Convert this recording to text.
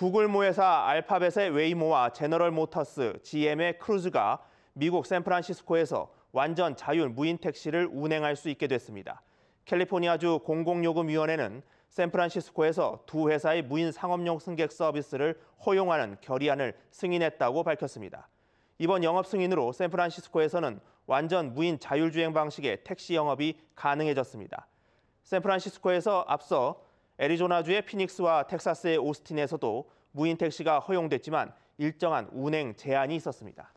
구글 모회사 알파벳의 웨이모와 제너럴 모터스, GM의 크루즈가 미국 샌프란시스코에서 완전 자율 무인 택시를 운행할 수 있게 됐습니다. 캘리포니아주 공공요금위원회는 샌프란시스코에서 두 회사의 무인 상업용 승객 서비스를 허용하는 결의안을 승인했다고 밝혔습니다. 이번 영업 승인으로 샌프란시스코에서는 완전 무인 자율주행 방식의 택시 영업이 가능해졌습니다. 샌프란시스코에서 앞서 애리조나주의 피닉스와 텍사스의 오스틴에서도 무인 택시가 허용됐지만 일정한 운행 제한이 있었습니다.